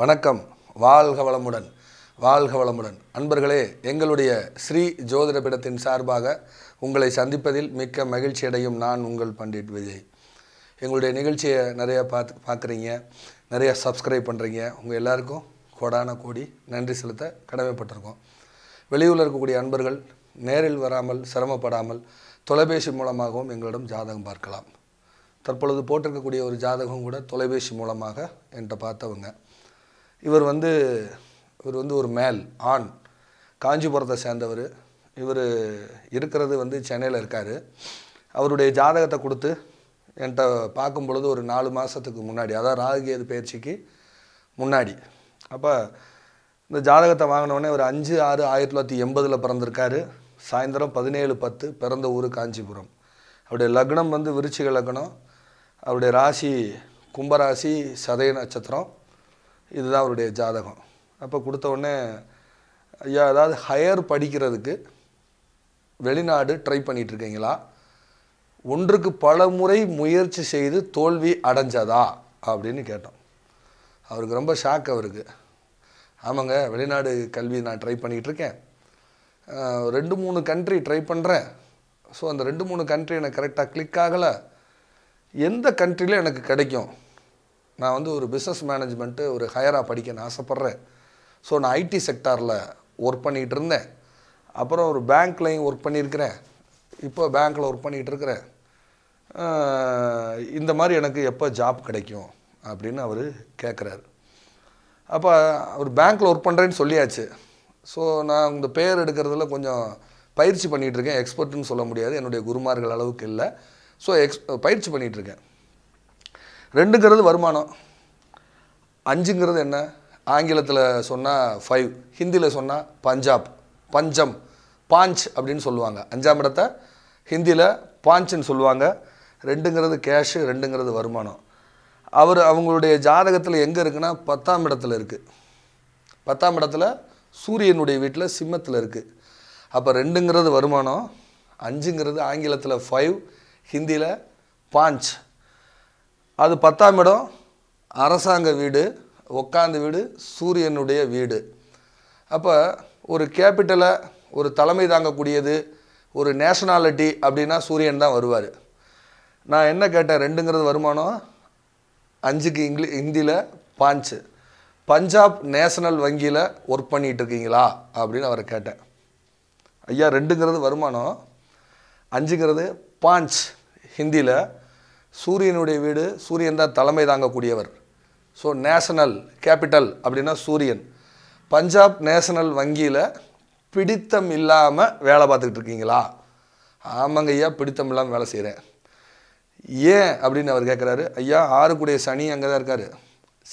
வணக்கம் வாழ்க வளமுடன் வாழ்க வளமுடன் அன்பர்களே எங்களுடைய ஸ்ரீ ஜோதிட பீடத்தின் சார்பாக உங்களை சந்திப்பதில் மிக்க மகிழ்ச்சி அடையும் நான் உங்கள் பண்டிட் விஜய் எங்களுடைய நிகழ்ச்சியை நிறையா பார்த்து பார்க்குறீங்க நிறையா சப்ஸ்கிரைப் பண்ணுறீங்க உங்கள் எல்லாருக்கும் கோடான கோடி நன்றி செலுத்த கடமைப்பட்டிருக்கோம் வெளியூரில் இருக்கக்கூடிய அன்பர்கள் நேரில் வராமல் சிரமப்படாமல் தொலைபேசி மூலமாகவும் எங்களிடம் ஜாதகம் பார்க்கலாம் தற்பொழுது போட்டிருக்கக்கூடிய ஒரு ஜாதகம் கூட தொலைபேசி மூலமாக என்கிட்ட பார்த்தவங்க இவர் வந்து இவர் வந்து ஒரு மேல் ஆண் காஞ்சிபுரத்தை சேர்ந்தவர் இவர் இருக்கிறது வந்து சென்னையில் இருக்கார் அவருடைய ஜாதகத்தை கொடுத்து என்கிட்ட பார்க்கும் பொழுது ஒரு நாலு மாதத்துக்கு முன்னாடி அதாவது ராகுகேது பயிற்சிக்கு முன்னாடி அப்போ இந்த ஜாதகத்தை வாங்கினோடனே ஒரு அஞ்சு ஆறு ஆயிரத்தி தொள்ளாயிரத்தி எண்பதில் பிறந்திருக்காரு சாயந்தரம் பதினேழு பத்து பிறந்த ஊர் காஞ்சிபுரம் அவருடைய லக்னம் வந்து விருச்சிக லக்னம் அவருடைய ராசி கும்பராசி சதய நட்சத்திரம் இதுதான் அவருடைய ஜாதகம் அப்போ கொடுத்த உடனே ஐயா ஏதாவது ஹையர் படிக்கிறதுக்கு வெளிநாடு ட்ரை பண்ணிகிட்ருக்கீங்களா ஒன்றுக்கு பல முறை முயற்சி செய்து தோல்வி அடைஞ்சதா அப்படின்னு கேட்டோம் அவருக்கு ரொம்ப ஷாக் அவருக்கு ஆமாங்க வெளிநாடு கல்வி நான் ட்ரை பண்ணிகிட்ருக்கேன் ரெண்டு மூணு கண்ட்ரி ட்ரை பண்ணுறேன் ஸோ அந்த ரெண்டு மூணு கண்ட்ரி எனக்கு கரெக்டாக கிளிக் ஆகலை எந்த கண்ட்ரியில் எனக்கு கிடைக்கும் நான் வந்து ஒரு பிஸ்னஸ் மேனேஜ்மெண்ட்டு ஒரு ஹையராக படிக்கணும்னு ஆசைப்பட்றேன் ஸோ நான் ஐடி செக்டாரில் ஒர்க் பண்ணிகிட்டு இருந்தேன் அப்புறம் ஒரு பேங்க்லையும் ஒர்க் பண்ணியிருக்கிறேன் இப்போ பேங்க்கில் ஒர்க் பண்ணிகிட்டு இருக்கிறேன் இந்த மாதிரி எனக்கு எப்போ ஜாப் கிடைக்கும் அப்படின்னு அவர் கேட்குறாரு அப்போ அவர் பேங்க்கில் ஒர்க் பண்ணுறேன்னு சொல்லியாச்சு ஸோ நான் இந்த பேர் எடுக்கிறதுல கொஞ்சம் பயிற்சி பண்ணிகிட்ருக்கேன் எக்ஸ்பர்ட்டுன்னு சொல்ல முடியாது என்னுடைய குருமார்கள் அளவுக்கு இல்லை ஸோ எக்ஸ் பயிற்சி பண்ணிகிட்ருக்கேன் ரெண்டுங்கிறது வருமானம் அஞ்சுங்கிறது என்ன ஆங்கிலத்தில் சொன்னால் ஃபைவ் ஹிந்தியில் சொன்னால் பஞ்சாப் பஞ்சம் பாஞ்ச் அப்படின்னு சொல்லுவாங்க அஞ்சாம் இடத்த ஹிந்தியில் பாஞ்சுன்னு சொல்லுவாங்க ரெண்டுங்கிறது கேஷு ரெண்டுங்கிறது வருமானம் அவர் அவங்களுடைய ஜாதகத்தில் எங்கே இருக்குன்னா பத்தாம் இடத்துல இருக்குது பத்தாம் இடத்துல சூரியனுடைய வீட்டில் சிம்மத்தில் இருக்குது அப்போ ரெண்டுங்கிறது வருமானம் அஞ்சுங்கிறது ஆங்கிலத்தில் ஃபைவ் ஹிந்தியில் பாஞ்ச் அது பத்தாம் இடம் அரசாங்க வீடு உக்காந்த வீடு சூரியனுடைய வீடு அப்போ ஒரு கேபிட்டலை ஒரு தலைமை தாங்கக்கூடியது ஒரு நேஷனாலிட்டி அப்படின்னா சூரியன் தான் வருவார் நான் என்ன கேட்டேன் ரெண்டுங்கிறது வருமானம் அஞ்சுக்கு இங்கிலீஷ் ஹிந்தியில் பாஞ்சு பஞ்சாப் நேஷனல் வங்கியில் ஒர்க் பண்ணிகிட்டு இருக்கீங்களா அப்படின்னு அவரை கேட்டேன் ஐயா ரெண்டுங்கிறது வருமானம் அஞ்சுங்கிறது பாஞ்ச் ஹிந்தியில் சூரியனுடைய வீடு சூரியன் தான் தலைமை தாங்கக்கூடியவர் ஸோ நேஷனல் கேபிட்டல் அப்படின்னா சூரியன் பஞ்சாப் நேஷனல் வங்கியில் பிடித்தம் இல்லாமல் வேலை பார்த்துக்கிட்டு இருக்கீங்களா ஆமாங்க ஐயா பிடித்தம் இல்லாமல் வேலை செய்கிறேன் ஏன் அப்படின்னு அவர் கேட்குறாரு ஐயா ஆறுக்குடைய சனி அங்கே தான் இருக்கார்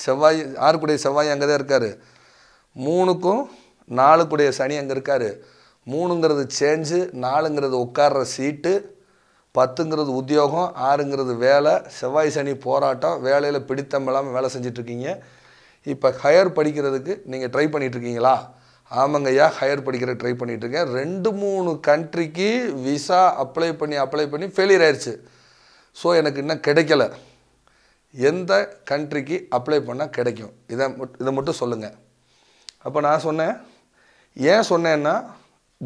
செவ்வாய் ஆறுக்குடைய செவ்வாய் அங்கே தான் இருக்கார் மூணுக்கும் நாலுக்குடைய சனி அங்கே இருக்கார் மூணுங்கிறது சேஞ்சு நாலுங்கிறது உட்கார்ற சீட்டு பத்துங்கிறது உத்தியோகம் ஆறுங்கிறது வேலை செவ்வாய் சனி போராட்டம் வேலையில் பிடித்தம் இல்லாமல் வேலை செஞ்சிட்ருக்கீங்க இப்போ ஹையர் படிக்கிறதுக்கு நீங்கள் ட்ரை பண்ணிகிட்ருக்கீங்களா ஆமாங்க ஐயா ஹையர் படிக்கிற ட்ரை பண்ணிகிட்ருக்கேன் ரெண்டு மூணு கண்ட்ரிக்கு விசா அப்ளை பண்ணி அப்ளை பண்ணி ஃபெயிலியர் ஆயிடுச்சு ஸோ எனக்கு இன்னும் கிடைக்கல எந்த கண்ட்ரிக்கு அப்ளை பண்ணால் கிடைக்கும் இதை இதை மட்டும் சொல்லுங்கள் அப்போ நான் சொன்னேன் ஏன் சொன்னேன்னா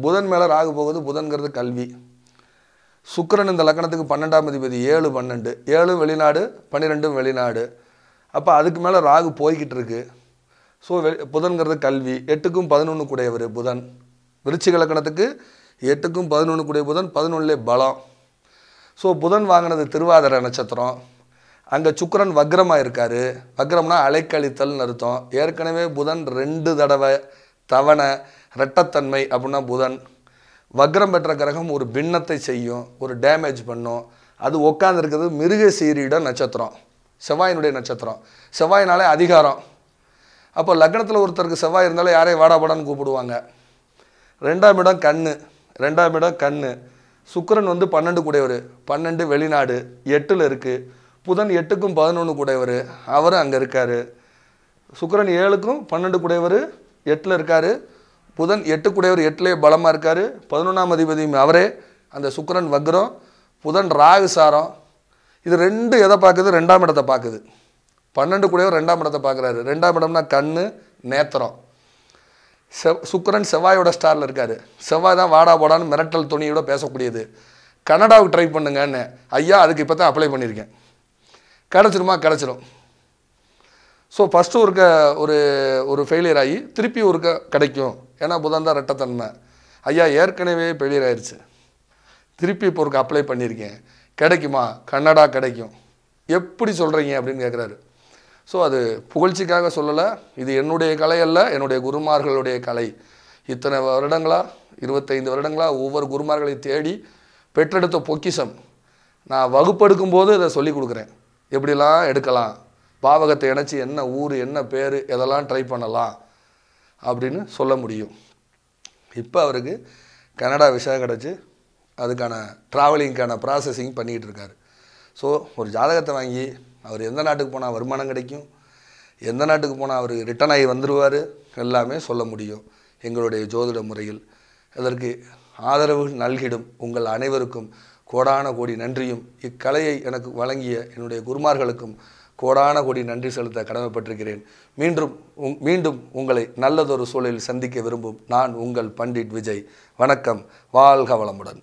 புதன் மேலே ராகு போகுது புதன்கிறது கல்வி சுக்கரன் இந்த லக்கணத்துக்கு பன்னெண்டாம் அதிபதி ஏழு பன்னெண்டு ஏழு வெளிநாடு பன்னிரெண்டும் வெளிநாடு அப்போ அதுக்கு மேலே ராகு போய்கிட்டு இருக்கு ஸோ வெ புதன்கிறது கல்வி எட்டுக்கும் பதினொன்று கூடையவர் புதன் விருச்சிக லக்கணத்துக்கு எட்டுக்கும் பதினொன்று கூடிய புதன் பதினொன்றுலே பலம் ஸோ புதன் வாங்கினது திருவாதிர நட்சத்திரம் அங்கே சுக்கரன் வக்ரமாக இருக்கார் வக்ரம்னா அலைக்கழித்தல்னு அர்த்தம் ஏற்கனவே புதன் ரெண்டு தடவை தவணை ரெட்டத்தன்மை அப்படின்னா புதன் வக்ரம் பெற்ற கிரகம் ஒரு பின்னத்தை செய்யும் ஒரு டேமேஜ் பண்ணும் அது உட்காந்துருக்கிறது மிருக சீரிட நட்சத்திரம் செவ்வாயினுடைய நட்சத்திரம் செவ்வாயினாலே அதிகாரம் அப்போ லக்னத்தில் ஒருத்தருக்கு செவ்வாய் இருந்தாலும் யாரையும் வாடாபடான்னு கூப்பிடுவாங்க ரெண்டாம் இடம் கண் ரெண்டாம் இடம் கண் சுக்கரன் வந்து பன்னெண்டு கூடையவர் பன்னெண்டு வெளிநாடு எட்டில் இருக்குது புதன் எட்டுக்கும் பதினொன்று கூடையவர் அவரும் அங்கே இருக்கார் சுக்கரன் ஏழுக்கும் பன்னெண்டு கூடையவர் எட்டில் இருக்கார் புதன் எட்டு குடையவர் எட்டுலே பலமாக இருக்கார் பதினொன்றாம் அதிபதியும் அவரே அந்த சுக்கரன் வக்ரம் புதன் ராகு சாரம் இது ரெண்டு எதை பார்க்குது ரெண்டாம் இடத்தை பார்க்குது பன்னெண்டு குடையவர் ரெண்டாம் இடத்தை பார்க்குறாரு ரெண்டாம் இடம்னா கண் நேத்திரம் செவ் சுக்கரன் செவ்வாயோட ஸ்டாரில் இருக்கார் செவ்வாய் தான் வாடா போடான்னு மிரட்டல் துணியோட பேசக்கூடியது கனடாவுக்கு ட்ரை பண்ணுங்கன்னு ஐயா அதுக்கு இப்போ தான் அப்ளை பண்ணியிருக்கேன் கிடச்சிருமா கிடச்சிரும் ஸோ ஃபஸ்ட்டு ஒருக்க ஒரு ஒரு ஃபெயிலியர் ஆகி திருப்பி ஒருக்க கிடைக்கும் ஏன்னா புதன் தான் ரெட்டத்தன்மை ஐயா ஏற்கனவே பெயிலியர் ஆயிடுச்சு திருப்பி இப்போ ஒரு அப்ளை பண்ணியிருக்கேன் கிடைக்குமா கன்னடா கிடைக்கும் எப்படி சொல்கிறீங்க அப்படின்னு கேட்குறாரு ஸோ அது புகழ்ச்சிக்காக சொல்லலை இது என்னுடைய கலை அல்ல என்னுடைய குருமார்களுடைய கலை இத்தனை வருடங்களா இருபத்தைந்து வருடங்களா ஒவ்வொரு குருமார்களை தேடி பெற்றெடுத்த பொக்கிசம் நான் வகுப்பெடுக்கும்போது போது இதை சொல்லி கொடுக்குறேன் எப்படிலாம் எடுக்கலாம் பாவகத்தை இணைச்சி என்ன ஊர் என்ன பேர் இதெல்லாம் ட்ரை பண்ணலாம் அப்படின்னு சொல்ல முடியும் இப்போ அவருக்கு கனடா விஷா கிடச்சி அதுக்கான ட்ராவலிங்க்கான ப்ராசஸிங் பண்ணிக்கிட்டு இருக்காரு ஸோ ஒரு ஜாதகத்தை வாங்கி அவர் எந்த நாட்டுக்கு போனால் வருமானம் கிடைக்கும் எந்த நாட்டுக்கு போனால் அவர் ரிட்டர்ன் ஆகி வந்துடுவார் எல்லாமே சொல்ல முடியும் எங்களுடைய ஜோதிட முறையில் அதற்கு ஆதரவு நல்கிடும் உங்கள் அனைவருக்கும் கோடான கோடி நன்றியும் இக்கலையை எனக்கு வழங்கிய என்னுடைய குருமார்களுக்கும் கோடான கோடி நன்றி செலுத்த கடமைப்பட்டிருக்கிறேன் மீண்டும் மீண்டும் உங்களை நல்லதொரு சூழலில் சந்திக்க விரும்பும் நான் உங்கள் பண்டிட் விஜய் வணக்கம் வாழ்க வளமுடன்